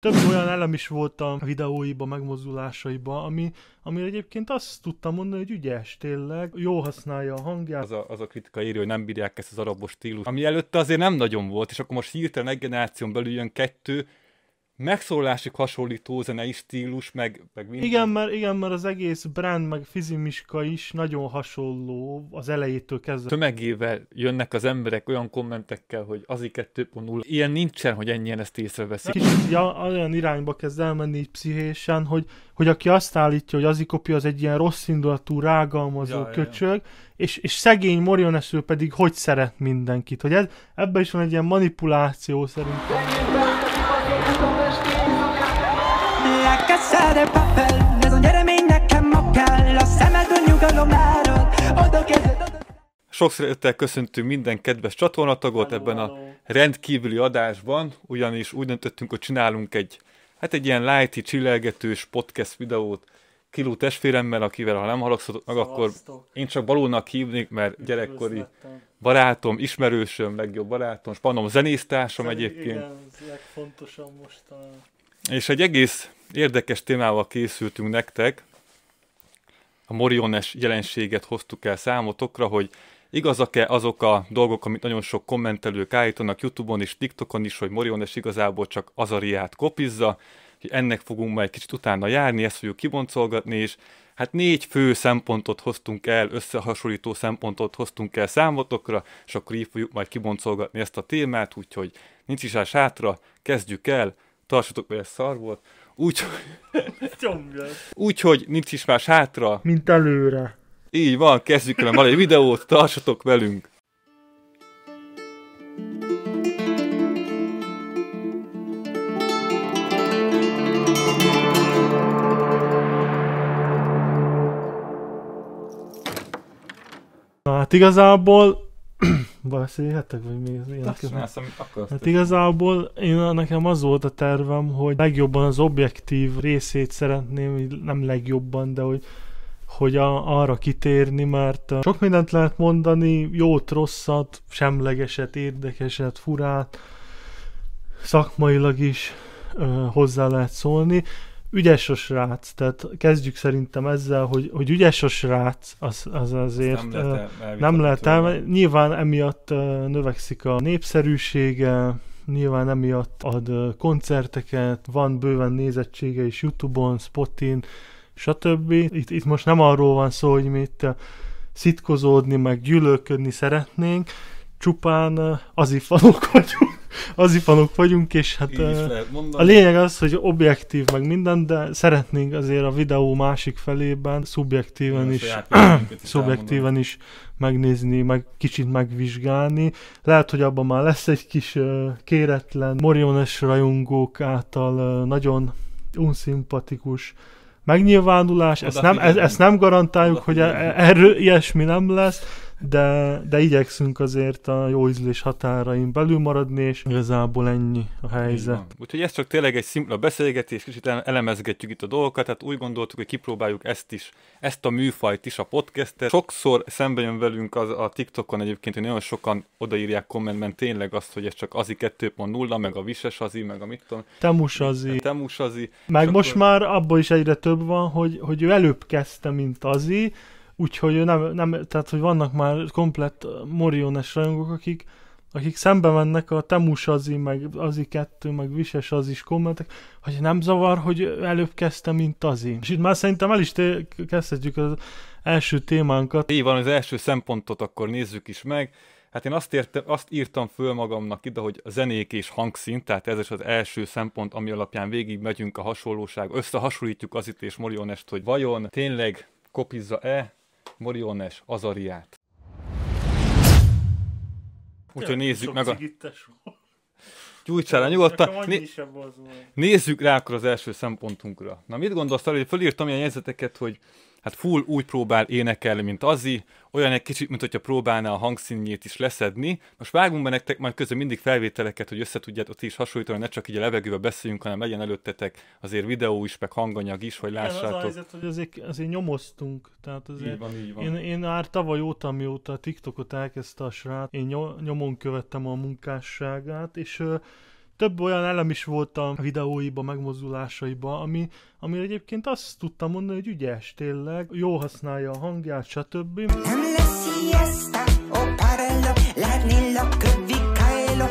több olyan elem is volt a videóiba, megmozdulásaiba, ami, ami egyébként azt tudtam mondani, hogy ügyes, tényleg, jó használja a hangját. Az a, az a kritika írja, hogy nem bírják ezt az arabos stílus, ami előtte azért nem nagyon volt, és akkor most hirtelen egy generáción belül jön kettő, megszólásuk hasonlító zenei stílus, meg, meg minden. Igen mert, igen, mert az egész brand, meg fizimiska is nagyon hasonló az elejétől kezdve. Tömegével jönnek az emberek olyan kommentekkel, hogy az 2.0. Ilyen nincsen, hogy ennyien ezt észreveszik. Kicsit ja, olyan irányba kezd elmenni így pszichésen, hogy, hogy aki azt állítja, hogy az ikopi az egy ilyen rossz indulatú, rágalmazó ja, köcsög, ja. És, és szegény Morionesző pedig hogy szeret mindenkit. Hogy ez, ebben is van egy ilyen manipuláció szerintem. leszel, de papel Ez a nyeremény nekem ma kell A nyugalom Oda Sok szeretettel köszöntünk minden kedves csatornatagot ebben a rendkívüli adásban, ugyanis úgy döntöttünk, hogy csinálunk egy, hát egy ilyen lighty, csillelgetős podcast videót Kiló testvéremmel, akivel ha nem halakszott meg, akkor én csak Balónak hívnék, mert gyerekkori barátom, ismerősöm, legjobb barátom, és zenésztársam Zen, egyébként. Igen, ez legfontosabb mostanában és egy egész érdekes témával készültünk nektek. A moriones jelenséget hoztuk el számotokra, hogy igazak-e azok a dolgok, amit nagyon sok kommentelők állítanak Youtube-on és TikTokon is, hogy moriones igazából csak azariát kopizza, hogy ennek fogunk majd kicsit utána járni, ezt fogjuk kiboncolgatni, és hát négy fő szempontot hoztunk el, összehasonlító szempontot hoztunk el számotokra, és akkor így fogjuk majd kiboncolgatni ezt a témát, úgyhogy nincs is hátra, kezdjük el, tartsatok vele szar volt. Úgyhogy... Úgyhogy nincs is más hátra. Mint előre. Így van, kezdjük el a mai videót, tartsatok velünk! Na hát igazából Beszélhetek, vagy mi? Milyenek hát igazából én, nekem az volt a tervem, hogy legjobban az objektív részét szeretném, nem legjobban, de hogy hogy a, arra kitérni, mert uh, sok mindent lehet mondani, jót, rosszat, semlegeset, érdekeset, furát, szakmailag is ö, uh, hozzá lehet szólni, ügyes a srác, tehát kezdjük szerintem ezzel, hogy, hogy ügyes a srác, az, az azért Ezt nem lehet, el, nem lehet nyilván emiatt növekszik a népszerűsége, nyilván emiatt ad koncerteket, van bőven nézettsége is Youtube-on, Spotin, stb. Itt, itt most nem arról van szó, hogy mi itt szitkozódni, meg gyűlölködni szeretnénk, csupán az vagyunk az ifanok vagyunk, és hát eh, a lényeg az, hogy objektív meg minden, de szeretnénk azért a videó másik felében szubjektíven is, szubjektíven is megnézni, meg kicsit megvizsgálni. Lehet, hogy abban már lesz egy kis eh, kéretlen, moriones rajongók által eh, nagyon unszimpatikus megnyilvánulás, ezt nem, ezt, nem garantáljuk, hogy e- erről ilyesmi nem lesz, de, de igyekszünk azért a jó ízlés határain belül maradni, és igazából ennyi a helyzet. Úgyhogy ez csak tényleg egy szimpla beszélgetés, kicsit elemezgetjük itt a dolgokat, tehát úgy gondoltuk, hogy kipróbáljuk ezt is, ezt a műfajt is, a podcastet. Sokszor szembe jön velünk az a TikTokon egyébként, hogy nagyon sokan odaírják kommentben tényleg azt, hogy ez csak az 2.0, meg a Vises azi, meg a mit tudom. Temus azi. Temus azi. Meg most akkor... már abból is egyre több van, hogy, hogy ő előbb kezdte, mint azi, Úgyhogy nem, nem, tehát hogy vannak már komplett moriones rajongók, akik, akik szembe mennek a Temus azi, meg azi kettő, meg Vises az is kommentek, hogy nem zavar, hogy előbb kezdte, mint azi. És itt már szerintem el is kezdhetjük az első témánkat. Így van, az első szempontot akkor nézzük is meg. Hát én azt, értem, azt írtam föl magamnak ide, hogy a zenék és hangszín, tehát ez is az első szempont, ami alapján végig megyünk a hasonlóság, összehasonlítjuk az itt és Morionest, hogy vajon tényleg kopizza-e Moriones Azariát. Úgyhogy nézzük meg a... Gyújtsál nyugodtan. Né... Nézzük rá akkor az első szempontunkra. Na mit gondolsz arra, hogy fölírtam ilyen jegyzeteket, hogy hát full úgy próbál énekelni, mint azzi olyan egy kicsit, mint hogyha próbálná a hangszínjét is leszedni. Most vágunk be nektek majd közben mindig felvételeket, hogy összetudjátok ti is hasonlítani, ne csak így a levegőbe beszéljünk, hanem legyen előttetek azért videó is, meg hanganyag is, hogy lássátok. Igen, az a helyzet, hogy azért, azért nyomoztunk. Tehát azért így van, így van. Én, én már tavaly óta, mióta TikTokot elkezdte a srác, én nyomon követtem a munkásságát, és több olyan elem is volt a videóiba, megmozdulásaiba, ami, ami egyébként azt tudtam mondani, hogy ügyes tényleg, jó használja a hangját, stb. Nem lesz siesta, o parello, la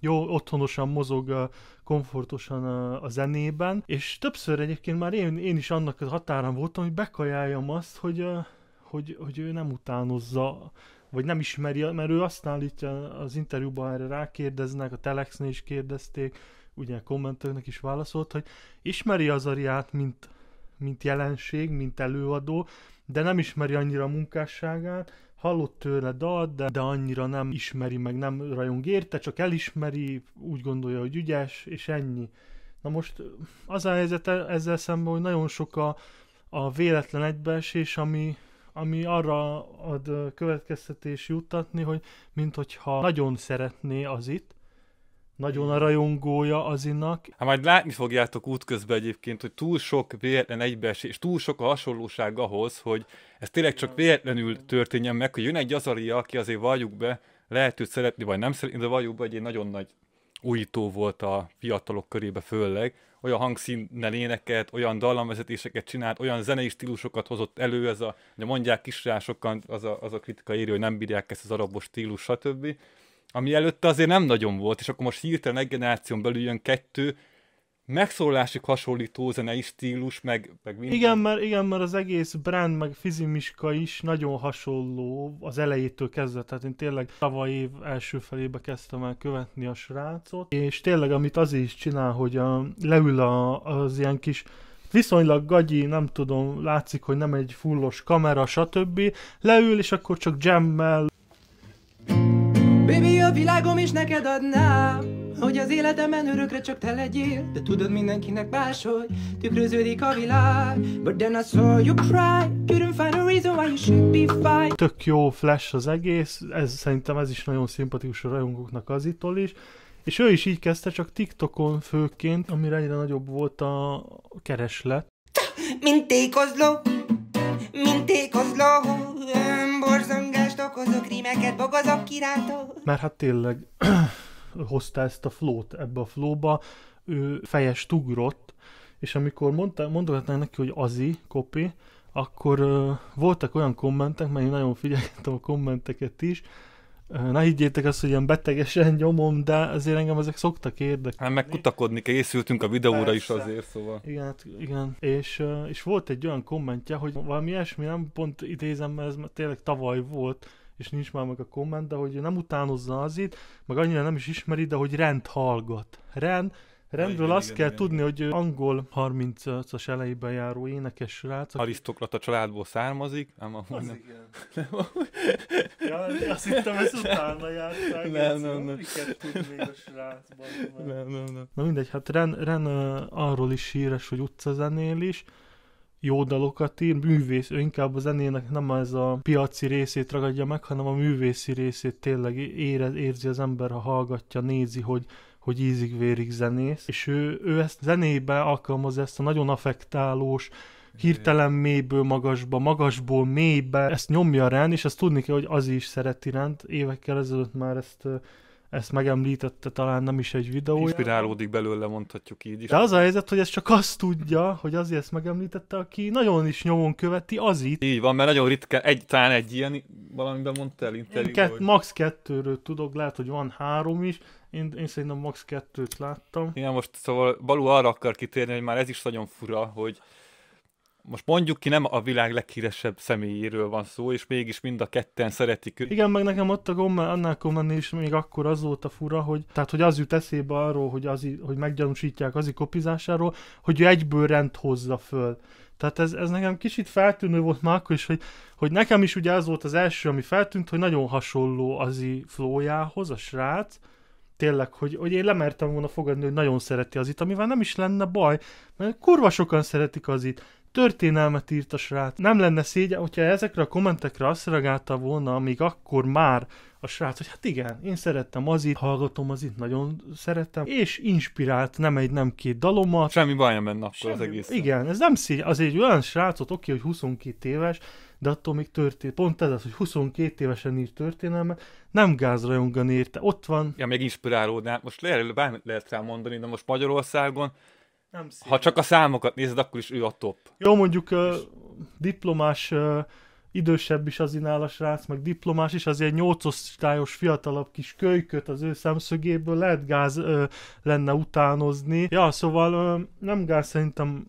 jó, otthonosan mozog, komfortosan a zenében, és többször egyébként már én, én is annak a határán voltam, hogy bekajáljam azt, hogy, hogy, hogy ő nem utánozza vagy nem ismeri, mert ő azt állítja az interjúban, erre rákérdeznek, a Telexnél is kérdezték, ugye kommentőknek is válaszolt, hogy ismeri az Ariát, mint, mint jelenség, mint előadó, de nem ismeri annyira a munkásságát, hallott tőle dalt, de, de annyira nem ismeri, meg nem rajong érte, csak elismeri, úgy gondolja, hogy ügyes, és ennyi. Na most az a helyzet ezzel szemben, hogy nagyon sok a, a véletlen egybeesés, ami, ami arra ad következtetés juttatni, hogy minthogyha nagyon szeretné az itt, nagyon a rajongója az innak. Hát majd látni fogjátok útközben egyébként, hogy túl sok véletlen egybeesés, és túl sok a hasonlóság ahhoz, hogy ez tényleg csak véletlenül történjen meg, hogy jön egy azaria, aki azért valljuk be, lehet őt szeretni, vagy nem szeretni, de valljuk be, hogy egy nagyon nagy újító volt a fiatalok körébe főleg, olyan hangszínnel éneket, olyan dallamvezetéseket csinált, olyan zenei stílusokat hozott elő, ez a, mondják kisrá sokan, az a, az a kritika írja, hogy nem bírják ezt az arabos stílus, stb. Ami előtte azért nem nagyon volt, és akkor most hirtelen egy generáción belül jön kettő, megszólásig hasonlító zenei stílus, meg, meg minden. Igen mert, igen, mert az egész brand, meg fizimiska is nagyon hasonló az elejétől kezdve, tehát én tényleg tavaly év első felébe kezdtem el követni a srácot, és tényleg amit az is csinál, hogy a, leül a, az ilyen kis viszonylag gagyi, nem tudom, látszik, hogy nem egy fullos kamera, stb. Leül, és akkor csak jammel, Baby, a világom is neked adnám hogy az életemben örökre csak te legyél De tudod mindenkinek máshogy Tükröződik a világ But then I saw you cry Couldn't find a reason why you should be fine Tök jó flash az egész ez, Szerintem ez is nagyon szimpatikus a rajongóknak azitól is és ő is így kezdte, csak TikTokon főként, amire egyre nagyobb volt a kereslet. Mint tékozló, mint tékozló. Borzongást okozok, rímeket bogozok, kirántok. Mert hát tényleg hozta ezt a flót ebbe a flóba, ő fejes tugrott, és amikor mondta, mondogatnánk neki, hogy azi, kopi, akkor uh, voltak olyan kommentek, mert én nagyon figyeltem a kommenteket is, Na higgyétek azt, hogy ilyen betegesen nyomom, de azért engem ezek szoktak érdekelni. Hát meg kutakodni készültünk a videóra Persze. is azért, szóval. Igen, hát, igen. És, és volt egy olyan kommentje, hogy valami ilyesmi, nem pont idézem, mert ez tényleg tavaly volt, és nincs már meg a komment, de hogy nem utánozza az itt, meg annyira nem is ismeri, de hogy rend hallgat. Rend, Rendről igen, azt igen, kell igen. tudni, hogy angol 30-as elejében járó énekes srác. Aki... Arisztokrata családból származik, nem amúgy az nem. Igen. nem ja, azt hittem, ez utána járták. Nem, nem, nem. tudni a srácban. Nem, nem, nem. Na mindegy, hát Ren, Ren arról is híres, hogy utcazenél is, jó dalokat ír, művész, ő inkább a zenének nem ez a piaci részét ragadja meg, hanem a művészi részét tényleg érez, érzi az ember, ha hallgatja, nézi, hogy hogy ízig-vérig zenész, és ő, ő ezt zenébe alkalmaz ezt a nagyon affektálós, hirtelen mélyből magasba, magasból mélybe, ezt nyomja rend, és ezt tudni kell, hogy az is szereti rend. Évekkel ezelőtt már ezt ezt megemlítette talán nem is egy videó. Inspirálódik belőle, mondhatjuk így is. De az a helyzet, hogy ez csak azt tudja, hogy azért ezt megemlítette, aki nagyon is nyomon követi az itt. Így van, mert nagyon ritka, egy, talán egy ilyen valamiben mondta el interjú, kett, hogy... Max kettőről tudok, lehet, hogy van három is, én, én szerintem max kettőt láttam. Igen, most szóval Balú arra akar kitérni, hogy már ez is nagyon fura, hogy most mondjuk ki, nem a világ leghíresebb személyéről van szó, és mégis mind a ketten szeretik őt. Igen, meg nekem ott a gomba, annál kommenni is még akkor az volt a fura, hogy, tehát, hogy az jut eszébe arról, hogy, az, hogy meggyanúsítják az kopizásáról, hogy ő egyből rend hozza föl. Tehát ez, ez nekem kicsit feltűnő volt már akkor is, hogy, hogy nekem is ugye az volt az első, ami feltűnt, hogy nagyon hasonló azi flójához a srác, tényleg, hogy, hogy én lemertem volna fogadni, hogy nagyon szereti az itt, amivel nem is lenne baj, mert kurva sokan szeretik az itt. Történelmet írt a srác. Nem lenne szégyen, hogyha ezekre a kommentekre azt reagálta volna, még akkor már a srác, hogy hát igen, én szerettem az itt, hallgatom az itt, nagyon szerettem, és inspirált nem egy, nem két dalomat. Semmi baj nem benne akkor Semmi, az egész. Igen, ez nem szégyen, az egy olyan srácot, oké, hogy 22 éves, de attól még történt, pont ez az, hogy 22 évesen ír történelmet, nem gázrajongani érte, ott van. Ja, meg inspirálódnál, most lehet, le, lehet rá mondani, de most Magyarországon nem szép. Ha csak a számokat nézed, akkor is ő a top. Jó, mondjuk uh, diplomás uh, idősebb is az inál a srác, meg diplomás is, az ilyen 8 tájos fiatalabb kis kölyköt az ő szemszögéből lehet gáz uh, lenne utánozni. Ja, szóval uh, nem gáz szerintem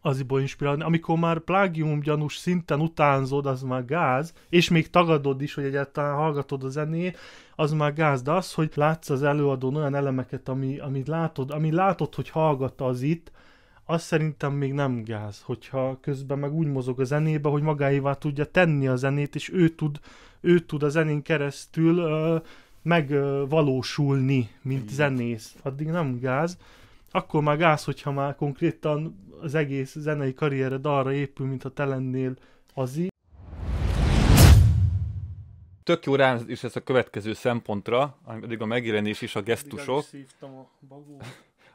aziból inspirálni, amikor már plágium gyanús szinten utánzod, az már gáz, és még tagadod is, hogy egyáltalán hallgatod a zenét, az már gáz, de az, hogy látsz az előadón olyan elemeket, ami, amit látod, ami látod, hogy hallgat az itt, az szerintem még nem gáz, hogyha közben meg úgy mozog a zenébe, hogy magáévá tudja tenni a zenét, és ő tud, ő tud a zenén keresztül ö, megvalósulni, mint zenész. Addig nem gáz. Akkor már gáz, hogyha már konkrétan az egész zenei karriered arra épül, mintha te lennél hazi. Tök jó rám is ez a következő szempontra, amíg a megjelenés is a gesztusok.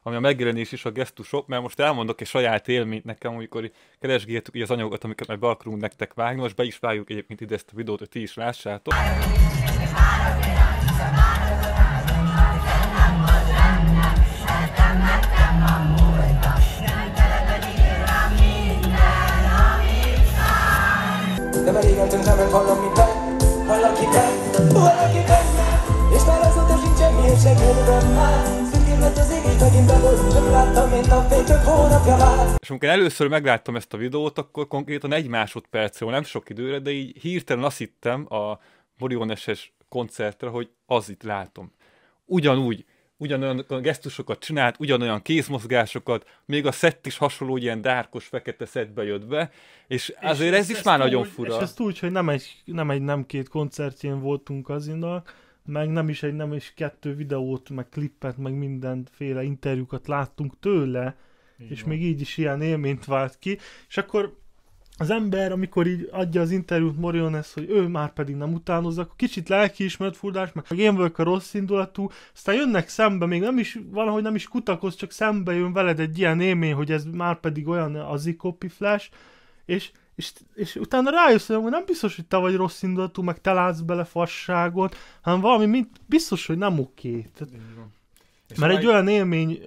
ami a megjelenés is a gesztusok, mert most elmondok egy saját élményt nekem, amikor keresgéltük az anyagokat, amiket már be akarunk nektek vágni, most be is vágjuk egyébként ide ezt a videót, hogy ti is lássátok. És amikor először megláttam ezt a videót, akkor konkrétan egy másodpercre, nem sok időre, de így hirtelen azt hittem a Morioneses koncertre, hogy az itt látom. Ugyanúgy, ugyanolyan gesztusokat csinált, ugyanolyan kézmozgásokat, még a szett is hasonló, ilyen dárkos, fekete szettbe jött be, és azért és ez is már úgy, nagyon fura. És ezt úgy, hogy nem egy, nem egy, nem két koncertjén voltunk azinak, meg nem is egy, nem is kettő videót, meg klippet, meg mindenféle interjúkat láttunk tőle, és van. még így is ilyen élményt vált ki, és akkor az ember, amikor így adja az interjút Moriones, hogy ő már pedig nem utánozza, akkor kicsit lelkiismeret furdás, meg én vagyok a rossz indulatú, aztán jönnek szembe, még nem is, valahogy nem is kutakoz, csak szembe jön veled egy ilyen élmény, hogy ez már pedig olyan az flash, és, és, és utána rájössz, hogy nem biztos, hogy te vagy rossz indulatú, meg te látsz bele fasságot, hanem valami mint, biztos, hogy nem oké. Tehát, mert egy olyan élmény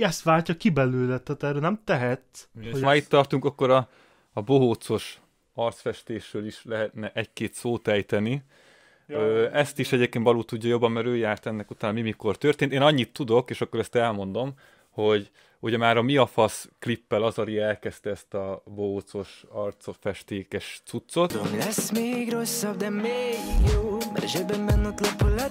ezt váltja ki belőle, tehát erre nem tehetsz. És hogy ezt... itt tartunk, akkor a, a bohócos arcfestésről is lehetne egy-két szót ejteni. Ja. Ö, ezt is egyébként Balú tudja jobban, mert ő járt ennek utána, mi mikor történt. Én annyit tudok, és akkor ezt elmondom, hogy ugye már a Mi a fasz klippel Azari elkezdte ezt a bohócos arcofestékes cuccot. Lesz még rosszabb, de még jó, mert zsebemben ott lapul a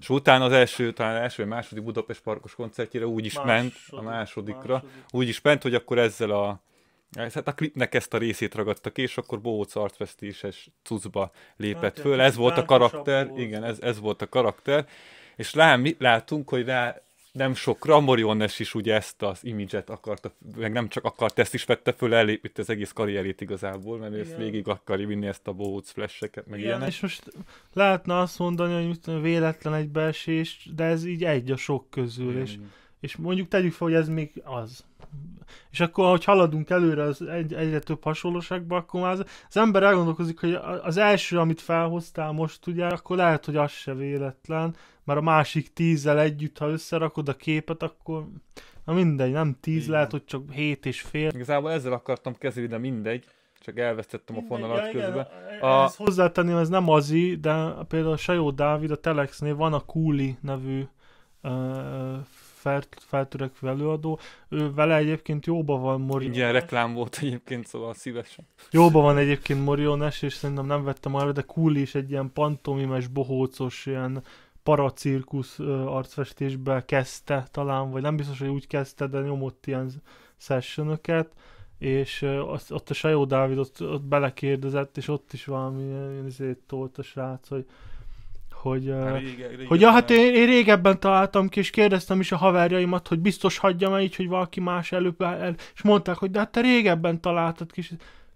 és utána az első, talán első vagy második Budapest Parkos koncertjére úgy is második, ment, a másodikra, második. úgy is ment, hogy akkor ezzel a Hát a klipnek ezt a részét ragadta ki, és akkor Bohóc arcvesztéses cuccba lépett hát, föl. Ez volt a karakter, volt. igen, ez, ez volt a karakter. És rá mi, látunk, hogy rá nem sok a is ugye ezt az imidzset akarta, meg nem csak akart, ezt is vette föl elé, itt az egész karrierét igazából, mert ezt végig akarja vinni ezt a bohóc flasheket, meg Igen, ilyenek. és most lehetne azt mondani, hogy véletlen egybeesés, de ez így egy a sok közül, Igen. és és mondjuk tegyük fel, hogy ez még az. És akkor, ahogy haladunk előre az egy, egyre több hasonlóságba, akkor már az, az ember elgondolkozik, hogy az első, amit felhoztál most, ugye, akkor lehet, hogy az se véletlen, mert a másik tízzel együtt, ha összerakod a képet, akkor na mindegy, nem tíz, Igen. lehet, hogy csak hét és fél. Igazából ezzel akartam kezdeni, de mindegy csak elvesztettem a fonalat ja, közben. E, a... Ezt hozzátenném, ez nem azi, de például a Sajó Dávid a Telexnél van a Kúli nevű uh, fel, feltörekvő előadó, ő vele egyébként jóba van Morion. Igen, reklám volt egyébként, szóval szívesen. Jóba van egyébként Moriones, és szerintem nem vettem arra, de Cool is egy ilyen pantomimes, bohócos, ilyen paracirkusz arcfestésbe kezdte talán, vagy nem biztos, hogy úgy kezdte, de nyomott ilyen sessionöket és azt, ott a Sajó Dávid ott, ott belekérdezett, és ott is valami ilyen tolt a srác, hogy hogy, régen, hogy régen, hogy ja, hát én, én régebben találtam ki, és kérdeztem is a haverjaimat, hogy biztos hagyjam el így, hogy valaki más előbb el, és mondták, hogy de hát te régebben találtad ki,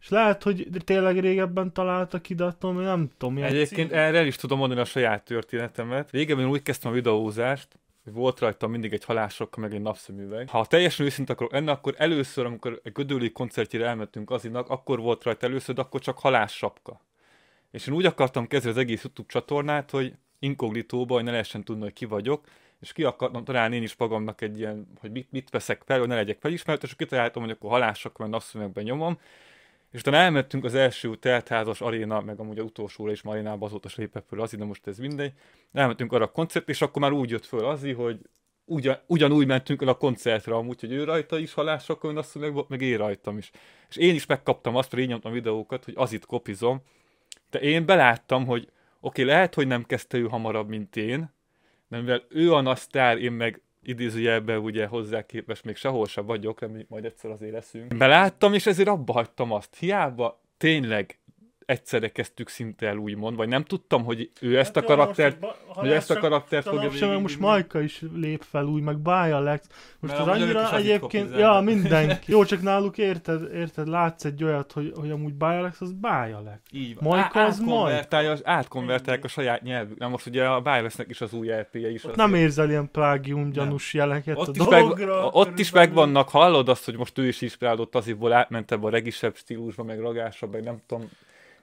és lehet, hogy tényleg régebben találtak ki, de attól még nem tudom. Egyébként erre erre is tudom mondani a saját történetemet. Régebben úgy kezdtem a videózást, volt rajta mindig egy halásokka, meg egy napszemüveg. Ha teljesen őszinte akarok ennek, akkor először, amikor egy Gödöli koncertjére elmentünk Azinak, akkor volt rajta először, de akkor csak halássapka. És én úgy akartam kezdeni az egész YouTube csatornát, hogy inkognitóba, hogy ne lehessen tudni, hogy ki vagyok, és ki akartam találni én is magamnak egy ilyen, hogy mit, mit veszek fel, hogy ne legyek felismert, és kitaláltam, hogy akkor halássak van napszemekben nyomom, és utána elmentünk az első teltházas aréna, meg amúgy a utolsóra is arénába azóta se lépett föl az, de most ez mindegy. Elmentünk arra a koncert, és akkor már úgy jött föl az, hogy ugyan, ugyanúgy mentünk el a koncertre amúgy, hogy ő rajta is halássak, azt meg, meg én rajtam is. És én is megkaptam azt, hogy én nyomtam videókat, hogy az itt kopizom, de én beláttam, hogy oké, lehet, hogy nem kezdte ő hamarabb, mint én, de mivel ő a nasztár, én meg idézőjelben ugye hozzá képes, még sehol sem vagyok, reméljük majd egyszer azért leszünk. Beláttam, és ezért abba hagytam azt. Hiába tényleg egyszerre kezdtük szinte el úgymond, vagy nem tudtam, hogy ő hát ezt a karaktert, hát, hogy ezt a karaktert fogja végig. most Majka is lép fel úgy, meg Bája Lex. Most mert az annyira egyébként, ja mindenki. Jó, csak náluk érted, érted, látsz egy olyat, hogy, hogy amúgy Bája Lex, az Bája Lex. Így van. Majka az Majka. Átkonvertálják a saját nyelvük. Nem most ugye a Bája Lexnek is az új LP-je e is. Ott nem érzel ilyen plágium gyanús jeleket ott a is dologra. Meg, ott is megvannak, hallod azt, hogy most ő is inspirálódott azért átment ebbe a regisebb stílusba, meg ragásra, meg nem tudom,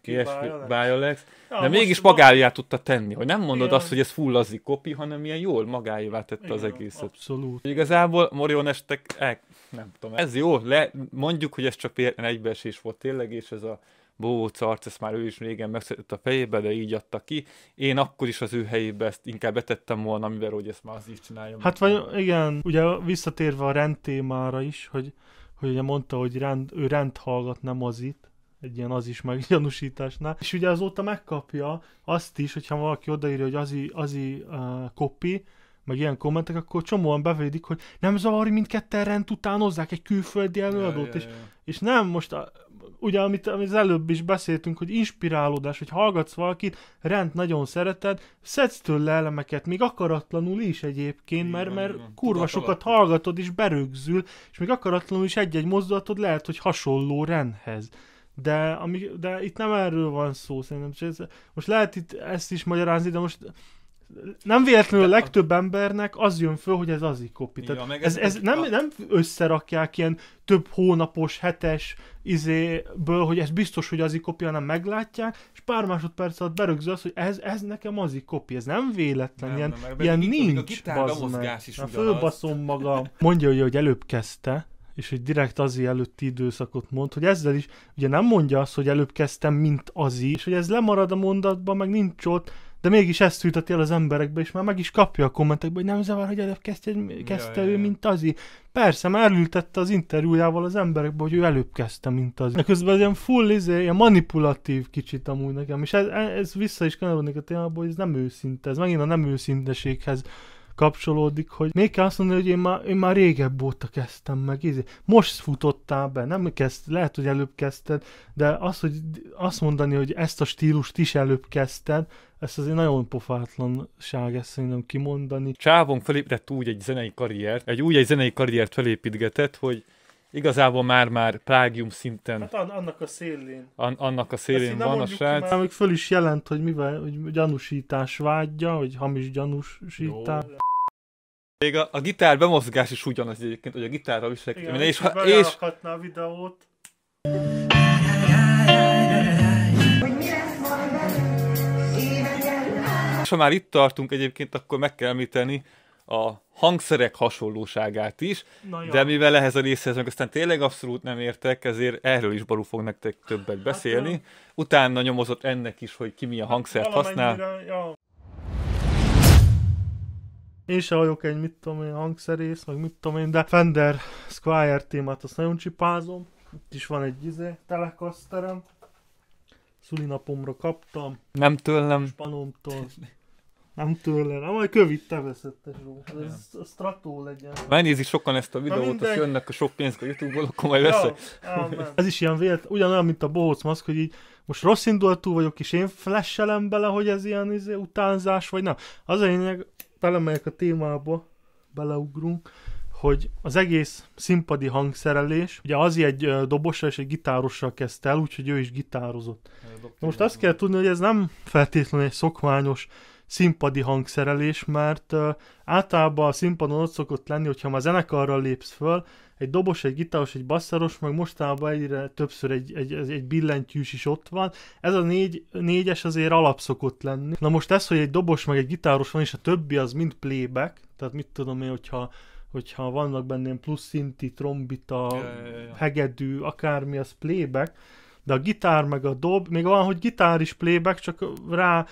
GSP, Biolex. Ja, de mégis magáévá tudta tenni, hogy nem mondod azt, hogy ez fullazi kopi, hanem ilyen jól magáévá tette Igen, az egészet. Abszolút. Igazából Morionestek, el, nem tudom, ez jó, le, mondjuk, hogy ez csak egybeesés volt tényleg, és ez a bóvóc arc, ezt már ő is régen megszedett a fejébe, de így adta ki. Én akkor is az ő helyébe ezt inkább betettem volna, mivel hogy ezt már az is csináljam. Hát vagy igen, ugye visszatérve a rend témára is, hogy, hogy ugye mondta, hogy rend, ő rend hallgat, nem az itt egy ilyen az is meggyanúsításnál. És ugye azóta megkapja azt is, hogyha valaki odaírja, hogy azi, azi uh, meg ilyen kommentek, akkor csomóan bevédik, hogy nem zavar, hogy mindketten rend utánozzák egy külföldi előadót, ja, és, ja, ja. és nem, most a, uh, ugye amit, amit az előbb is beszéltünk, hogy inspirálódás, hogy hallgatsz valakit, rend nagyon szereted, szedsz tőle elemeket, még akaratlanul is egyébként, mert, mert kurva sokat hallgatod és berögzül, és még akaratlanul is egy-egy mozdulatod lehet, hogy hasonló rendhez. De, ami, de itt nem erről van szó szerintem. Most lehet itt ezt is magyarázni, de most nem véletlenül a legtöbb embernek az jön föl, hogy ez az ikopi. Ja, ez, ez, ez nem, a... nem összerakják ilyen több hónapos, hetes izéből, hogy ez biztos, hogy az ikopi, hanem meglátják, és pár másodperc alatt berögző az, hogy ez, ez nekem az ikopi, ez nem véletlen, nem, ilyen, nem, ilyen nincs, a bazd meg. Is Na, fölbaszom magam. Mondja, hogy, hogy előbb kezdte, és hogy direkt Azi előtti időszakot mond, hogy ezzel is, ugye nem mondja azt, hogy előbb kezdtem, mint Azi, és hogy ez lemarad a mondatban, meg nincs ott, de mégis ezt ülteti el az emberekbe, és már meg is kapja a kommentekbe, hogy nem zavar, hogy előbb kezdte, kezdte ja, ő, ja. mint Azi. Persze, már elültette az interjújával az emberekbe, hogy ő előbb kezdte, mint Azi. De közben ez ilyen full, izé, ilyen manipulatív kicsit amúgy nekem, és ez, ez vissza is kanyarodik a témába, hogy ez nem őszinte, ez megint a nem őszinteséghez kapcsolódik, hogy még kell azt mondani, hogy én már, én már régebb óta kezdtem meg, izé. most futottál be, nem kezd, lehet, hogy előbb kezdted, de az, hogy azt mondani, hogy ezt a stílust is előbb kezdted, ezt azért nagyon pofátlanság ezt szerintem kimondani. Csávon felépített úgy egy zenei karriert, egy úgy egy zenei karriert felépítgetett, hogy igazából már-már plágium szinten. Hát annak a szélén. An- annak a szélén Ezt van a srác. Már még föl is jelent, hogy mivel, hogy gyanúsítás vágyja, hogy hamis gyanúsítás. Jó. Még a, a gitár bemozgás is ugyanaz egyébként, hogy a is viselkedik. És, és, ha, és... a videót. És ha már itt tartunk egyébként, akkor meg kell említeni, a hangszerek hasonlóságát is, de mivel ehhez a részhez meg aztán tényleg abszolút nem értek, ezért erről is Balú fog nektek többet hát, beszélni. Hát, Utána nyomozott ennek is, hogy ki milyen hangszert használ. Ja. Én se vagyok egy, mit tudom én, hangszerész, meg mit tudom én, de Fender Squire témát azt nagyon csipázom. Itt is van egy izé, telekaszterem. Szülinapomra kaptam. Nem tőlem. Spanomtól. Nem tőle, nem, majd kövid te veszetted, jó. Hát ez a strató legyen. Megnézi sokan ezt a videót, mindegy... azt jönnek a sok pénzt a Youtube-ból, akkor majd veszek. Ez is ilyen vélt, ugyanolyan, mint a bohóc maszk, hogy így most rossz indulatú vagyok, és én flesselem bele, hogy ez ilyen izé, utánzás, vagy nem. Az a lényeg, belemegyek a témába, beleugrunk, hogy az egész színpadi hangszerelés, ugye az egy dobossal és egy gitárossal kezdte el, úgyhogy ő is gitározott. Most azt kell tudni, hogy ez nem feltétlenül egy szokványos színpadi hangszerelés, mert általában a színpadon ott szokott lenni, hogyha már zenekarral lépsz föl, egy dobos, egy gitáros, egy basszaros, meg mostában egyre többször egy, egy, egy billentyűs is ott van. Ez a négy, négyes azért alap szokott lenni. Na most ez, hogy egy dobos, meg egy gitáros van, és a többi az mind playback, tehát mit tudom én, hogyha hogyha vannak benném plusz szinti, trombita, ja, ja, ja. hegedű, akármi, az playback, de a gitár meg a dob, még van, hogy gitár is playback, csak rá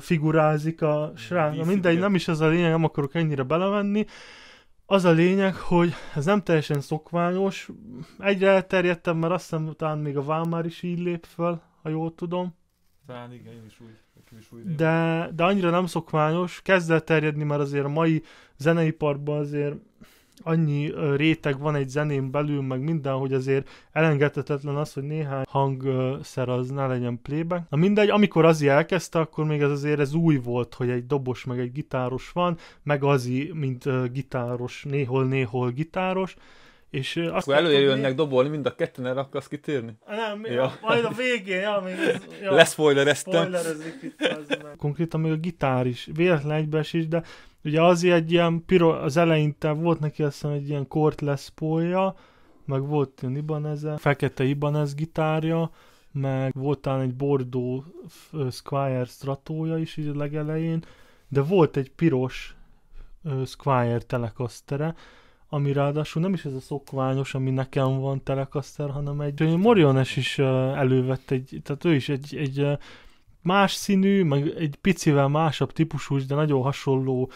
figurázik a srác. Na mindegy, nem is ez a lényeg, nem akarok ennyire belevenni. Az a lényeg, hogy ez nem teljesen szokványos, egyre elterjedtem, mert azt hiszem talán még a Vámár is így lép fel, ha jól tudom. Talán igen, én is úgy. De, de annyira nem szokványos, kezd el terjedni, mert azért a mai zeneiparban azért mm annyi réteg van egy zenén belül, meg minden, hogy azért elengedhetetlen az, hogy néhány hangszer az ne legyen playback. Na mindegy, amikor Azi elkezdte, akkor még ez azért ez új volt, hogy egy dobos meg egy gitáros van, meg Azi, mint gitáros, néhol-néhol gitáros, és azt Akkor előjönnek még... dobolni mind a ketten, el akarsz kitérni? Nem, ja. majd a végén, ja, még ez, ja, leszpoilereztem. Spoilerezik itt az meg. Konkrétan még a gitár is, véletlen egybeesés, de Ugye az egy ilyen, piro, az eleinte volt neki azt hiszem egy ilyen kortless polja, meg volt ilyen Ibaneze, fekete Ibanez gitárja, meg volt talán egy bordó Squire stratója is így a legelején, de volt egy piros Squire telekasztere, ami ráadásul nem is ez a szokványos, ami nekem van telekaszter, hanem egy, egy Moriones is elővett egy, tehát ő is egy, egy más színű, meg egy picivel másabb típusú, de nagyon hasonló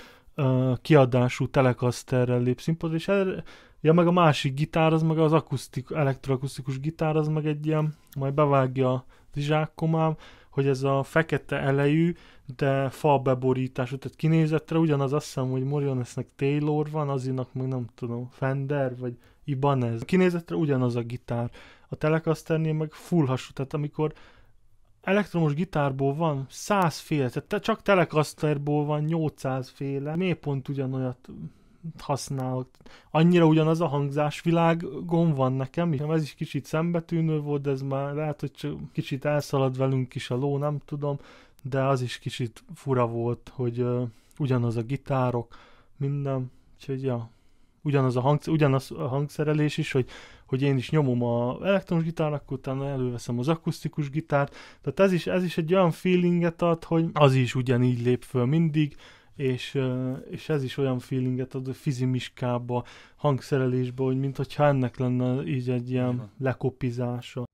kiadású Telecasterrel lép színpadra, és erre, ja, meg a másik gitár, az meg az akusztik, elektroakusztikus gitár, az meg egy ilyen, majd bevágja a zsákkomám, hogy ez a fekete elejű, de fa beborítású, tehát kinézetre ugyanaz azt hiszem, hogy Morionesnek Taylor van, azinak meg nem tudom, Fender, vagy Ibanez. Kinézetre ugyanaz a gitár. A Telecasternél meg full hasú, tehát amikor elektromos gitárból van 100 féle, tehát te, csak Telecasterból van 800 féle, miért pont ugyanolyat használok. Annyira ugyanaz a gomb van nekem, és ez is kicsit szembetűnő volt, de ez már lehet, hogy csak kicsit elszalad velünk is a ló, nem tudom, de az is kicsit fura volt, hogy uh, ugyanaz a gitárok, minden, úgyhogy ja, ugyanaz a, hangsz, ugyanaz a hangszerelés is, hogy hogy én is nyomom a elektronos gitárnak, akkor utána előveszem az akusztikus gitárt, tehát ez is, ez is egy olyan feelinget ad, hogy az is ugyanígy lép föl mindig, és, és ez is olyan feelinget ad a fizimiskába, hangszerelésbe, hogy mintha ennek lenne így egy ilyen lekopizása.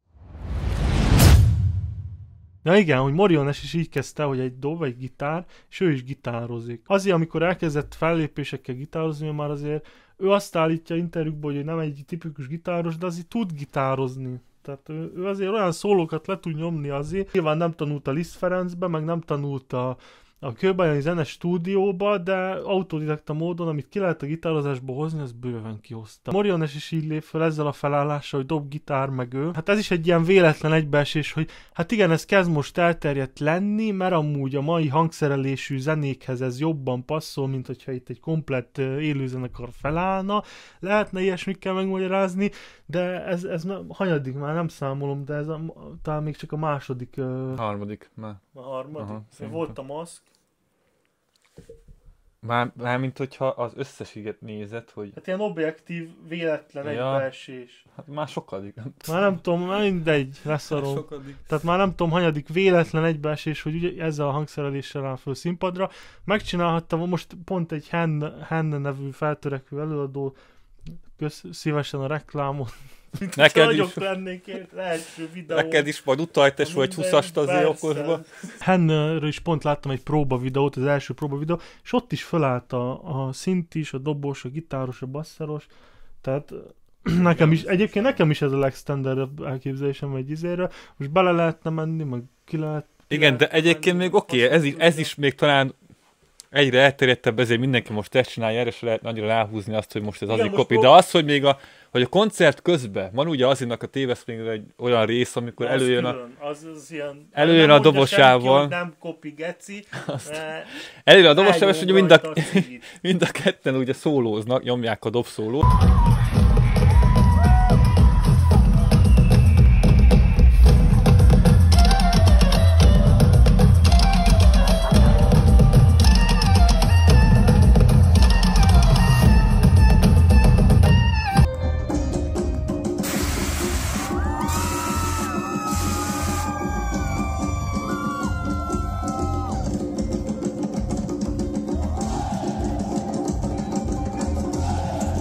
Na igen, hogy Moriones is így kezdte, hogy egy dob, egy gitár, és ő is gitározik. Azért, amikor elkezdett fellépésekkel gitározni, már azért ő azt állítja interjúkból, hogy nem egy tipikus gitáros, de azért tud gitározni. Tehát ő, ő azért olyan szólókat le tud nyomni azért. Nyilván nem tanult a Liszt Ferencbe, meg nem tanult a a kőbányai zene stúdióba, de autodidakta módon, amit ki lehet a gitározásból hozni, az bőven kihozta. Morionesi is így lép fel ezzel a felállással, hogy dob gitár meg ő. Hát ez is egy ilyen véletlen egybeesés, hogy hát igen, ez kezd most elterjedt lenni, mert amúgy a mai hangszerelésű zenékhez ez jobban passzol, mint hogyha itt egy komplett élőzenekar felállna. Lehetne ilyesmikkel megmagyarázni, de ez, ez nem, hanyadik már nem számolom, de ez a, talán még csak a második... Harmadik, már. A harmadik? Aha, szóval Volt a maszk, már, mármint, hogyha az összességet nézed, hogy... Hát ilyen objektív, véletlen ja. egybeesés. Hát már sokadik. Nem már nem tudom, már mindegy, leszarom. Sokadik. Tehát már nem tudom, hanyadik véletlen egybeesés, hogy ugye ezzel a hangszereléssel áll föl színpadra. Megcsinálhattam, most pont egy Henne, Henne nevű feltörekvő előadó Kösz, szívesen a reklámot. Neked is. lennék első videó. Neked is majd utaltes vagy 20-ast az okosba. Hennőről is pont láttam egy próba videót, az első próba videó, és ott is felállt a, a szint is, a dobos, a gitáros, a basszeros, tehát nekem is, egyébként nekem is ez a legstandard elképzelésem egy izéről. most bele lehetne menni, meg ki lehet igen, de egyébként még oké, okay, ez, is, ez is még talán egyre elterjedtebb, ezért mindenki most ezt csinálja, erre se lehet nagyon ráhúzni azt, hogy most ez az azért kopi. de az, hogy még a, hogy a koncert közben, van ugye azinak a téveszpringben egy olyan rész, amikor az előjön a, az, az ilyen, előjön a dobosával. Senki, nem kopi, geci. Azt, előjön a dobosával, és hogy mind a, mind a ketten ugye szólóznak, nyomják a dobszólót.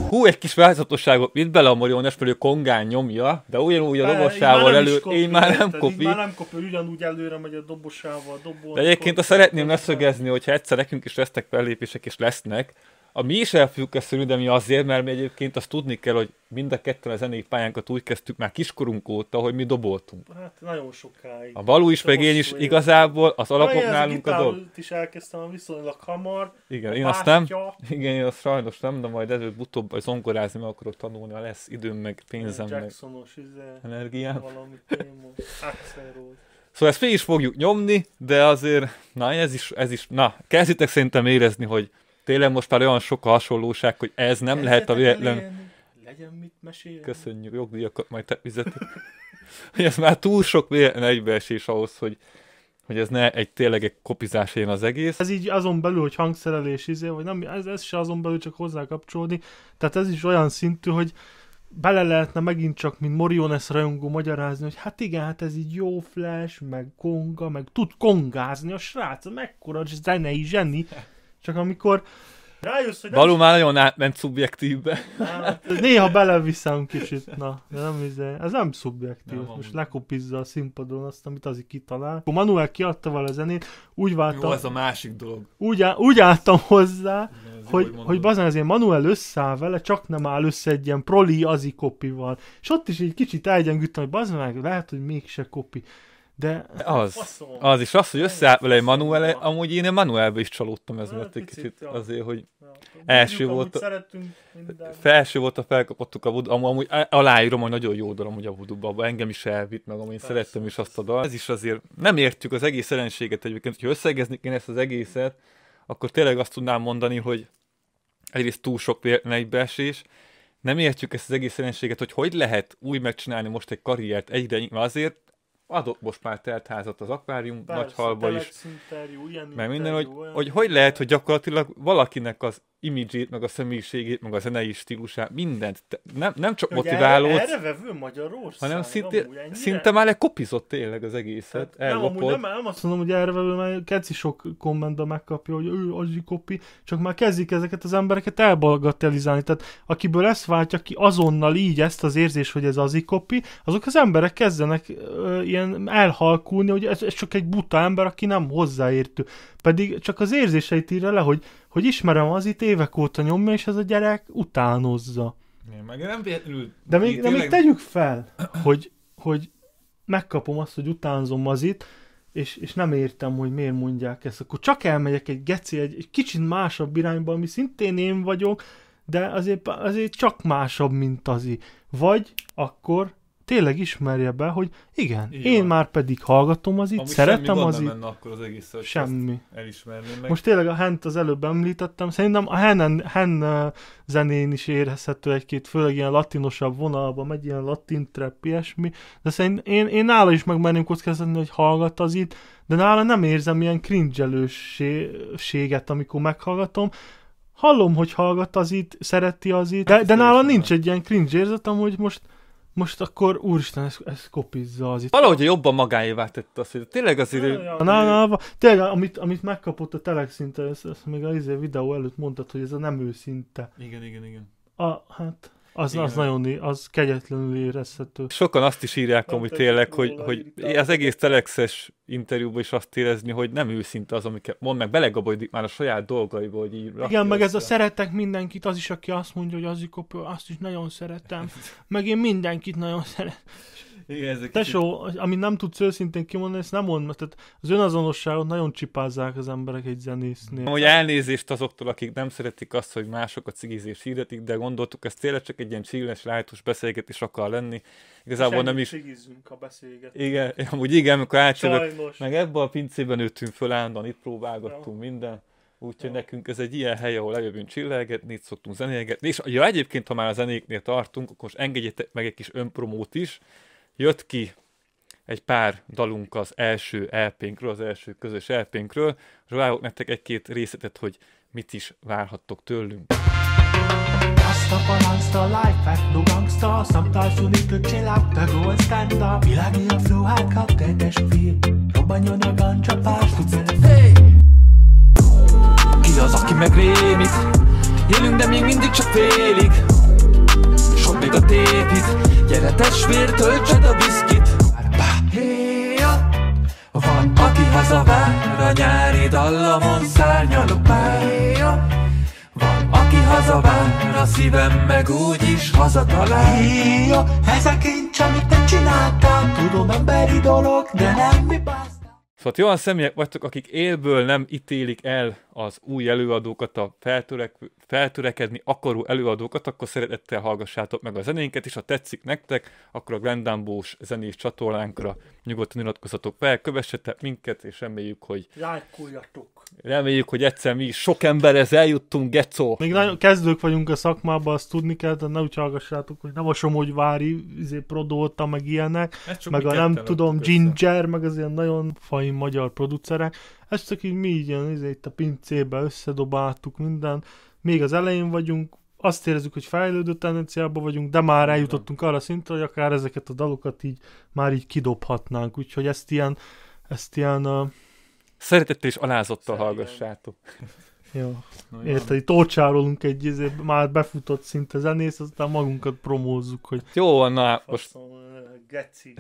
hú, egy kis változatosságot mint bele a mariones, mert ő kongán nyomja, de ugyanúgy a dobossával elő, én már nem kopi. Már nem kopi, ugyanúgy előre megy a dobossával, dobol. De egyébként azt szeretném leszögezni, hogyha egyszer nekünk is lesznek fellépések, és lesznek, a mi is el köszönni, de mi azért, mert mi egyébként azt tudni kell, hogy mind a ketten a zenei pályánkat úgy kezdtük már kiskorunk óta, hogy mi doboltunk. Hát nagyon sokáig. A való is, meg én is éve. igazából az alapok Na, nálunk a, a is elkezdtem viszonylag hamar. Igen, én azt nem. Igen, én azt sajnos nem, de majd előbb-utóbb zongorázni meg akarok tanulni, ha lesz időm, meg pénzem, meg izé, energiám. Valami témó. Szóval ezt mi is fogjuk nyomni, de azért, na ez is, ez is, na kezditek szerintem érezni, hogy tényleg most már olyan sok a hasonlóság, hogy ez nem lehet a véletlen... Legyen mit mesélni. Köszönjük, jogdíjakat majd te fizetek. hogy ez már túl sok véletlen egybeesés ahhoz, hogy, hogy ez ne egy tényleg egy kopizás én az egész. Ez így azon belül, hogy hangszerelés izé, vagy nem, ez, ez se azon belül csak hozzá kapcsolódni. Tehát ez is olyan szintű, hogy bele lehetne megint csak, mint Moriones rajongó magyarázni, hogy hát igen, hát ez így jó flash, meg konga, meg tud kongázni a srác, mekkora zenei zseni. Csak amikor rájössz, hogy... Balú már nagyon átment szubjektívbe. Hát, néha beleviszem kicsit, na, de nem izé, ez nem szubjektív, nem, most lekopizza a színpadon azt, amit az kitalál. Akkor Manuel kiadta vele a zenét, úgy váltam... Jó, ez a másik dolog. Úgy, á, úgy álltam hozzá, Igen, hogy, hogy, hogy bazán azért Manuel összeáll vele, csak nem áll össze egy ilyen proli azikopival. És ott is egy kicsit elgyengültem, hogy bazán meg, lehet, hogy mégse kopi. De az, faszom. az is az, hogy összeállt vele egy manuel, amúgy én a manuelbe is csalódtam ez mert hát, egy kicsit, azért, hogy ja. első volt, a, felső volt a felkapottuk a voodoo, amúgy aláírom, hogy nagyon jó dolom, amúgy a voodoo engem is elvitt meg, amúgy szerettem is azt a dal. Ez is azért, nem értjük az egész jelenséget egyébként, hogyha összegezni én ezt az egészet, akkor tényleg azt tudnám mondani, hogy egyrészt túl sok egybeesés, nem értjük ezt az egész jelenséget, hogy hogy lehet úgy megcsinálni most egy karriert egyre, azért adott most már teltházat az akvárium Persze, nagyhalba is, meg minden, hogy, olyan. hogy hogy lehet, hogy gyakorlatilag valakinek az imidzsét, meg a személyiségét, meg a zenei stílusát, mindent. Te, nem, nem csak motiváló. erre, erre vevő Magyarország, hanem szinte, amúgy, szinte már lekopizott tényleg az egészet. Hát, nem, amúgy nem, nem azt mondom, hogy erre vevő, mert keci sok kommentben megkapja, hogy ő az kopi, csak már kezdik ezeket az embereket elbalgatelizálni. Tehát akiből ezt váltja ki azonnal így ezt az érzés, hogy ez az kopi, azok az emberek kezdenek ö, ilyen elhalkulni, hogy ez, ez csak egy buta ember, aki nem hozzáértő. Pedig csak az érzéseit írja le, hogy hogy ismerem, az itt évek óta nyomja, és ez a gyerek utánozza. meg nem véletlenül... De még, de tényleg... még tegyük fel, hogy, hogy megkapom azt, hogy utánzom az itt, és, és nem értem, hogy miért mondják ezt. Akkor csak elmegyek egy geci, egy, egy kicsit másabb irányba, ami szintén én vagyok, de azért, azért csak másabb, mint azi. Vagy akkor tényleg ismerje be, hogy igen, Jó. én már pedig hallgatom az itt, Amúgy szeretem az itt. akkor az egész, hogy semmi. Meg. Most tényleg a hent az előbb említettem, szerintem a hen, hen zenén is érezhető egy-két, főleg ilyen latinosabb vonalban, megy ilyen latin trap, ilyesmi, de szerintem én, én nála is megmerném kockázatni, hogy hallgat az itt, de nála nem érzem ilyen cringe-előséget, amikor meghallgatom, hallom, hogy hallgat az itt, szereti az itt, de, de hát, nála nincs egy ilyen cringe érzetem, hogy most most akkor úristen, ez, ez kopizza az itt. Valahogy jobban magáévá tett az, hogy tényleg az idő... Na, na, na, tényleg, amit, amit megkapott a telek szinte, ezt, ezt még a izé videó előtt mondtad, hogy ez a nem őszinte. Igen, igen, igen. A, hát... Az, az nagyon, az kegyetlenül érezhető. Sokan azt is írják amúgy tényleg, hogy, hogy az egész telexes interjúban is azt érezni, hogy nem őszinte az, amiket mond meg, belegabajdik már a saját dolgaiba, hogy így Igen, meg ez a szeretek mindenkit, az is, aki azt mondja, hogy az azt is nagyon szeretem, meg én mindenkit nagyon szeretem. Igen, Tesó, kicsit... amit nem tudsz őszintén kimondani, ezt nem mond, mert tehát az önazonosságot nagyon csipázzák az emberek egy zenésznél. Hogy elnézést azoktól, akik nem szeretik azt, hogy mások a cigizés hirdetik, de gondoltuk, ez tényleg csak egy ilyen csilles, lájtos beszélgetés akar lenni. Igazából nem is... cigizünk a beszélgetés. Igen, amúgy igen, amikor átcsövök. Meg ebben a pincében nőttünk föl állandóan, itt próbálgattunk ja. minden. Úgyhogy ja. nekünk ez egy ilyen hely, ahol eljövünk csillelgetni, itt szoktunk zenélgetni, és ja, egyébként, ha már a zenéknél tartunk, akkor most engedjétek meg egy kis önpromót is, jött ki egy pár dalunk az első elpénkről, az első közös elpénkről, és várok nektek egy-két részletet, hogy mit is várhattok tőlünk. life no gangsta Sometimes you need to chill out, the stand up Világi a flow, hát kap tetes fél Robbanjon a gancsapás, tudsz hey! Ki az, aki megrémít? Élünk, de még mindig csak félig még a tévhit Gyere testvér, töltsed a viszkit Héja, van aki hazavár A nyári dallamon szárnyalok Héja, van aki hazavár A szívem meg úgy is hazatalál Héja, ezek a kincs, amit nem csináltál Tudom emberi dolog, de nem mi bár Szóval olyan személyek vagytok, akik élből nem ítélik el az új előadókat, a feltörek, feltörekedni akaró előadókat, akkor szeretettel hallgassátok meg a zenénket, és ha tetszik nektek, akkor a Glendambós zenés csatornánkra nyugodtan iratkozzatok fel, kövessetek minket, és reméljük, hogy... Lájkoljatok! Reméljük, hogy egyszer mi sok emberhez eljuttunk, gecó. Még nagyon kezdők vagyunk a szakmában, azt tudni kell, de ne úgy hallgassátok, hogy nem a Somogyvári izé, prodóta, meg ilyenek, meg a nem tudom, Ginger, meg az ilyen nagyon fajn magyar producerek. Ezt csak így mi így ilyen, izé, itt a pincébe összedobáltuk minden. Még az elején vagyunk, azt érezzük, hogy fejlődő tendenciában vagyunk, de már eljutottunk arra szintre, hogy akár ezeket a dalokat így már így kidobhatnánk. Úgyhogy ezt ilyen, ezt ilyen uh, Szeretettel és alázottal hallgassátok. Jó. Érted, itt olcsárolunk egy ezért már befutott szinte zenész, aztán magunkat promózzuk, hogy... Jó van, na hát most... Geci.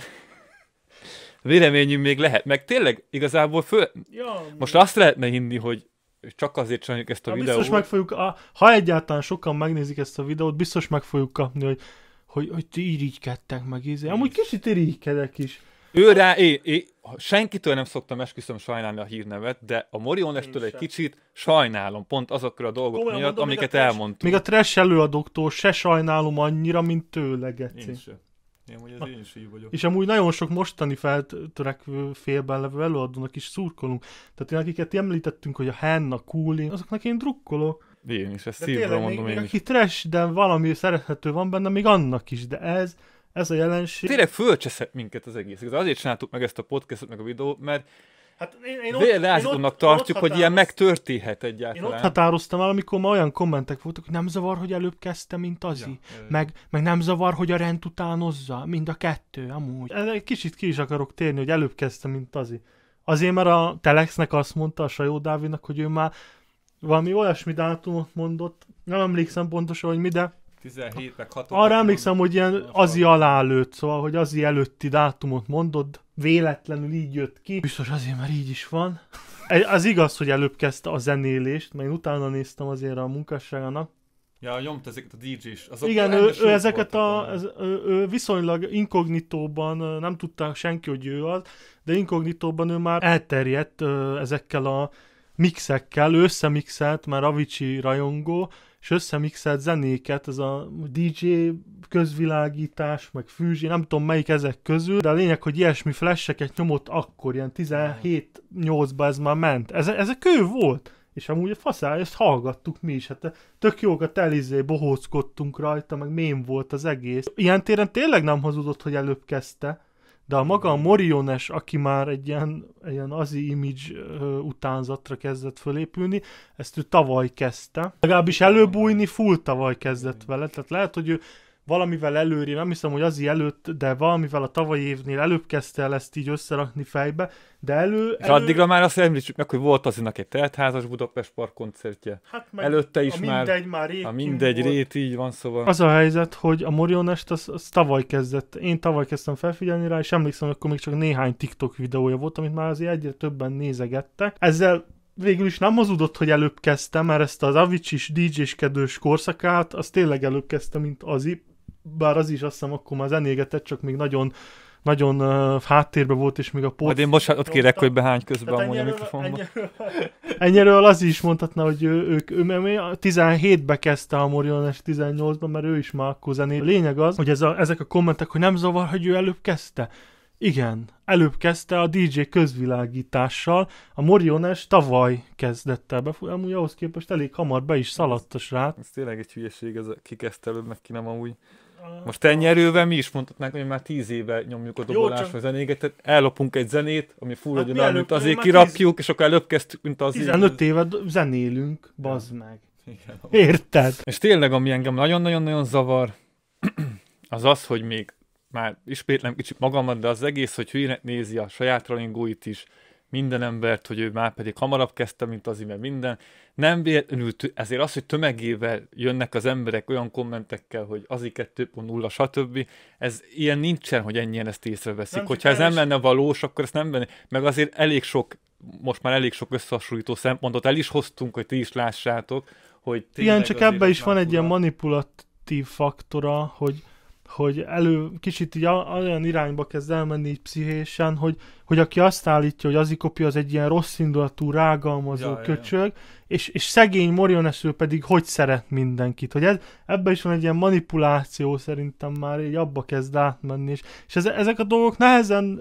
Véleményünk még lehet, meg tényleg igazából föl... Ja, most azt lehetne hinni, hogy csak azért csináljuk ezt a Na, videót. Biztos meg fogjuk, a, ha egyáltalán sokan megnézik ezt a videót, biztos meg fogjuk kapni, hogy, hogy, hogy ti irigykedtek meg, Ezért. Amúgy kicsit irigykedek is. Ő rá, é, é, senkitől nem szoktam esküszöm sajnálni a hírnevet, de a Morionestől egy kicsit sajnálom, pont azokra a dolgok Komolyan miatt, mondom, amiket még elmondtunk. Még a trash előadóktól se sajnálom annyira, mint tőle, Geci. Én se. Én, én is így vagyok. És amúgy nagyon sok mostani feltörekvő félben levő előadónak is szurkolunk. Tehát én, akiket említettünk, hogy a Henna Kuli, azoknak én drukkolok. Én is, ezt szívből mondom még, én is. Aki trash, de valami szerethető van benne, még annak is, de ez ez a jelenség... Tényleg fölcseszett minket az egész. Azért csináltuk meg ezt a podcastot, meg a videót, mert Hát én, én ott, én tartjuk, ott határoz... hogy ilyen megtörténhet egyáltalán. Én ott határoztam el, amikor ma olyan kommentek voltak, hogy nem zavar, hogy előbb kezdte, mint az Ja, meg, meg nem zavar, hogy a rend utánozza. Mind a kettő, amúgy. Egy kicsit ki is akarok térni, hogy előbb kezdte, mint az. Azért, mert a Telexnek azt mondta a Sajó Dávidnak, hogy ő már valami olyasmi dátumot mondott, nem emlékszem pontosan, hogy mi, de 17 meg 6 Arra emlékszem, hogy ilyen azi alá lőtt, szóval, hogy azi előtti dátumot mondod, véletlenül így jött ki. Biztos azért, mert így is van. Az igaz, hogy előbb kezdte a zenélést, mert én utána néztem azért a munkásságának. Ja, nyomt ezeket a DJ-s. Azok Igen, ő, ő ezeket a, ez, ő, ő viszonylag inkognitóban, nem tudta senki, hogy ő az, de inkognitóban ő már elterjedt ezekkel a mixekkel, ő összemixelt, mert Avicii rajongó, és összemixelt zenéket, ez a DJ közvilágítás, meg fűzsi, nem tudom melyik ezek közül, de a lényeg, hogy ilyesmi flasheket nyomott akkor, ilyen 17-8-ba ez már ment. Ez, a kő volt! És amúgy a faszá, ezt hallgattuk mi is, hát tök a telizé, bohóckodtunk rajta, meg mém volt az egész. Ilyen téren tényleg nem hazudott, hogy előbb kezdte, de a maga a Moriones, aki már egy ilyen, ilyen azi image utánzatra kezdett fölépülni, ezt ő tavaly kezdte. Legalábbis előbújni full tavaly kezdett vele, tehát lehet, hogy ő valamivel előrébb, nem hiszem, hogy az előtt, de valamivel a tavalyi évnél előbb kezdte el ezt így összerakni fejbe, de elő... elő... addigra már azt említsük meg, hogy volt azinak egy teltházas Budapest Park koncertje. Hát meg Előtte is a már... mindegy már rét. A mindegy rét, így van szóval. Az a helyzet, hogy a Morionest az, az tavaly kezdett. Én tavaly kezdtem felfigyelni rá, és emlékszem, hogy akkor még csak néhány TikTok videója volt, amit már azért egyre többen nézegettek. Ezzel végül is nem hazudott, hogy előbb kezdtem, mert ezt az Avicis DJ-skedős korszakát, az tényleg előbb kezdtem, mint azip bár az is azt hiszem akkor már zenégetett, csak még nagyon nagyon uh, háttérben volt, és még a pót... Hát én most ott kérek, hogy behány közben hát amúgy a mikrofonba. Ennyiről, ennyiről az is mondhatna, hogy ő, ők, ő, ő 17-be kezdte a Moriones 18-ban, mert ő is már akkor zené. A lényeg az, hogy ez a, ezek a kommentek, hogy nem zavar, hogy ő előbb kezdte. Igen, előbb kezdte a DJ közvilágítással, a Moriones tavaly kezdett el be, amúgy ahhoz képest elég hamar be is szaladt a srát. Ez, ez tényleg egy hülyeség, ez a, ki kezdte előbb, meg ki nem amúgy. Ah. Most ennyi erővel mi is mondhatnánk, hogy már tíz éve nyomjuk a dobolásra csak... zenéket, tehát ellopunk egy zenét, ami fulladjon hát azért kirakjuk, tíz... és akkor előbb kezdtük, mint az 15 éve zenélünk, bazd meg. Igen. Érted? És tényleg, ami engem nagyon-nagyon-nagyon zavar, az az, hogy még már ismétlem kicsit magamat, de az egész, hogy hülyének nézi a saját rolingóit is, minden embert, hogy ő már pedig hamarabb kezdte, mint az mert minden. Nem véletlenül, ezért az, hogy tömegével jönnek az emberek olyan kommentekkel, hogy azi 2.0, stb. Ez ilyen nincsen, hogy ennyien ezt észreveszik. Nem Hogyha ez nem lenne valós, akkor ezt nem lenne. Meg azért elég sok, most már elég sok összehasonlító szempontot el is hoztunk, hogy ti is lássátok, hogy Igen, csak ebben is van egy ilyen manipulatív faktora, hogy hogy elő kicsit így olyan irányba kezd elmenni így pszichésen, hogy hogy aki azt állítja, hogy az ikopia az egy ilyen rossz indulatú, rágalmazó ja, köcsög, ja. És, és szegény Morioneszül pedig hogy szeret mindenkit. Hogy ez, ebben is van egy ilyen manipuláció szerintem már, így abba kezd átmenni. És, és ez, ezek a dolgok nehezen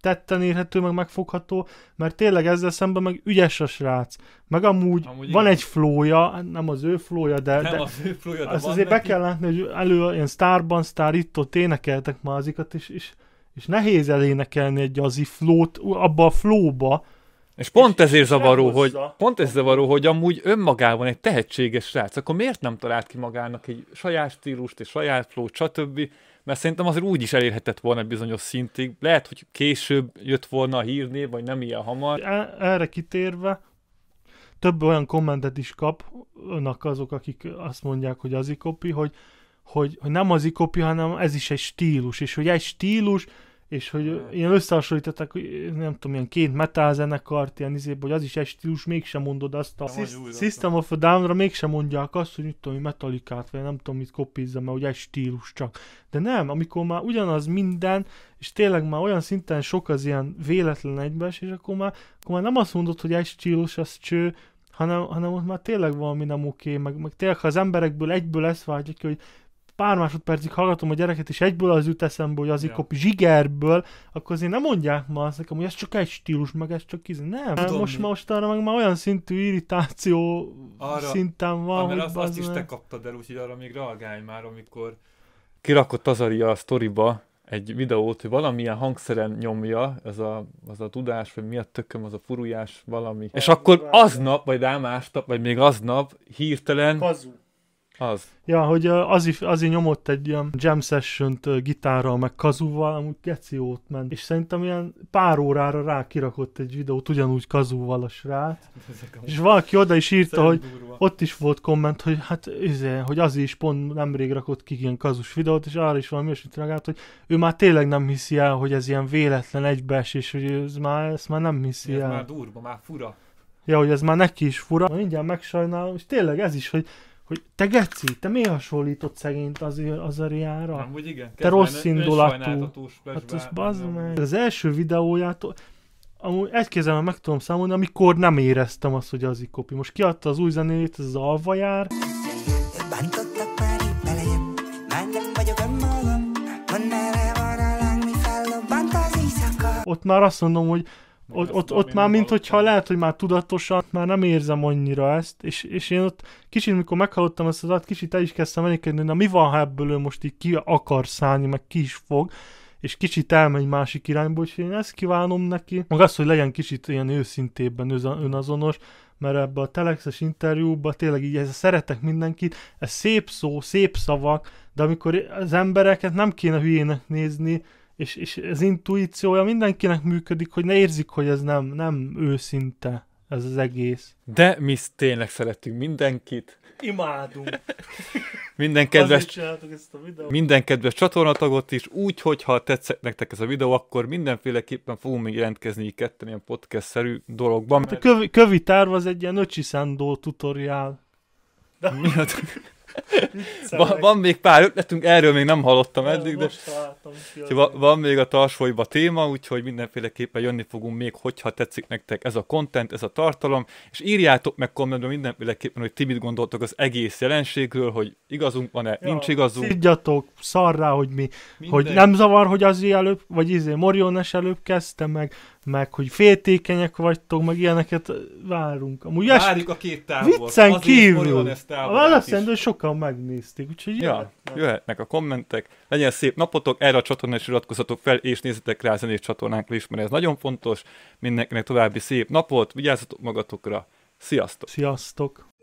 tetten érhető, meg megfogható, mert tényleg ezzel szemben meg ügyes a srác. Meg amúgy, amúgy van igen. egy flója, nem az ő flója, de, nem de, az ő flója, de azt azért neki? be kell látni, hogy elő ilyen sztárban, sztár itt-ott énekeltek mázikat, és, és és nehéz elénekelni egy az flót abba a flóba. És pont és ezért zavaró, hogy, pont ez zavaró, hogy amúgy önmagában egy tehetséges srác, akkor miért nem talált ki magának egy saját stílust, egy saját flót, stb. Mert szerintem azért úgy is elérhetett volna egy bizonyos szintig. Lehet, hogy később jött volna a hírné, vagy nem ilyen hamar. E, erre kitérve, több olyan kommentet is kapnak azok, akik azt mondják, hogy az ikopi, hogy hogy, hogy nem az ikopi, hanem ez is egy stílus, és hogy egy stílus és hogy hát. ilyen összehasonlították, hogy nem tudom, ilyen két metal zenekart, ilyen izébb, hogy az is egy stílus, mégsem mondod azt a System of a Down-ra, mégsem mondják azt, hogy mit tudom, metalikát, vagy nem tudom, mit kopizza, mert ugye egy stílus csak. De nem, amikor már ugyanaz minden, és tényleg már olyan szinten sok az ilyen véletlen egybes, és akkor már, akkor már nem azt mondod, hogy egy stílus, az cső, hanem, hanem ott már tényleg valami nem oké, okay, meg, meg tényleg, ha az emberekből egyből ezt vágyik, hogy pár másodpercig hallgatom a gyereket, és egyből az jut eszembe, hogy az ja. kopi zsigerből, akkor azért nem mondják ma azt nekem, hogy ez csak egy stílus, meg ez csak íz. Nem, Tudom most már most arra meg már olyan szintű irritáció arra, szinten van. Mert azt, azt is te kaptad el, úgyhogy arra még reagálj már, amikor kirakott Azaria a sztoriba egy videót, hogy valamilyen hangszeren nyomja, ez a, az a tudás, vagy mi a tököm, az a furujás, valami. Hát, és akkor aznap, vagy rá másnap, vagy még aznap hirtelen Kazu az. Ja, hogy az, nyomott egy ilyen jam session gitárral, meg kazúval, amúgy geci ott ment. És szerintem ilyen pár órára rá kirakott egy videót ugyanúgy kazúval a srác. és valaki oda is írta, hogy durva. ott is volt komment, hogy hát izé, hogy az is pont nemrég rakott ki ilyen kazus videót, és arra is valami olyasmit reagált, hogy ő már tényleg nem hiszi el, hogy ez ilyen véletlen egybeesés, hogy ez már, ezt már nem hiszi ez el. Ez már durva, már fura. Ja, hogy ez már neki is fura. Na, mindjárt megsajnálom, és tényleg ez is, hogy hogy te geci, te mi hasonlított szegényt az, az Ariára? Amúgy igen. Te rossz indulatú. Hát ez bazd meg. Az első videójától, amúgy egy kézzel meg tudom számolni, amikor nem éreztem azt, hogy az ikopi. Most kiadta az új zenét, ez az alvajár. Ott már azt mondom, hogy ott, ott, ott már, mint hogyha lehet, hogy már tudatosan, már nem érzem annyira ezt, és, és én ott kicsit, mikor meghallottam ezt az adat, kicsit el is kezdtem elékedni, na mi van, ha ebből ő most így ki akar szállni, meg ki is fog, és kicsit elmegy másik irányba, és én ezt kívánom neki. Meg az, hogy legyen kicsit ilyen őszintébben önazonos, mert ebbe a telexes interjúba tényleg így ez szeretek mindenkit, ez szép szó, szép szavak, de amikor az embereket nem kéne hülyének nézni, és, és az intuíciója mindenkinek működik, hogy ne érzik, hogy ez nem, nem őszinte ez az egész. De mi tényleg szeretünk mindenkit. Imádunk. minden kedves, ezt a videót. minden kedves csatornatagot is, úgy, hogyha tetszett nektek ez a videó, akkor mindenféleképpen fogunk még jelentkezni ketten ilyen podcast-szerű dologban. Mert... A kövi, kövi tárva az egy ilyen öcsi tutoriál. De... Mi a van, van még pár ötletünk, erről még nem hallottam eddig, de van, van még a tarsolyba téma, úgyhogy mindenféleképpen jönni fogunk még, hogyha tetszik nektek ez a content, ez a tartalom, és írjátok meg kommentben mindenféleképpen, hogy ti mit gondoltok az egész jelenségről, hogy igazunk van-e, ja, nincs igazunk. Szidjatok, szarrá, hogy mi, Minden. hogy nem zavar, hogy az előbb, vagy izé Moriones előbb kezdte meg, meg hogy féltékenyek vagytok, meg ilyeneket várunk. Amúgy Várjuk a két távol. Viccen Azért kívül. A hogy sokan megnézték, úgyhogy ja, jöhetnek a kommentek. Legyen szép napotok, erre a csatornára is iratkozzatok fel, és nézzetek rá a zenés csatornánkra is, mert ez nagyon fontos. Mindenkinek további szép napot, vigyázzatok magatokra. Sziasztok! Sziasztok!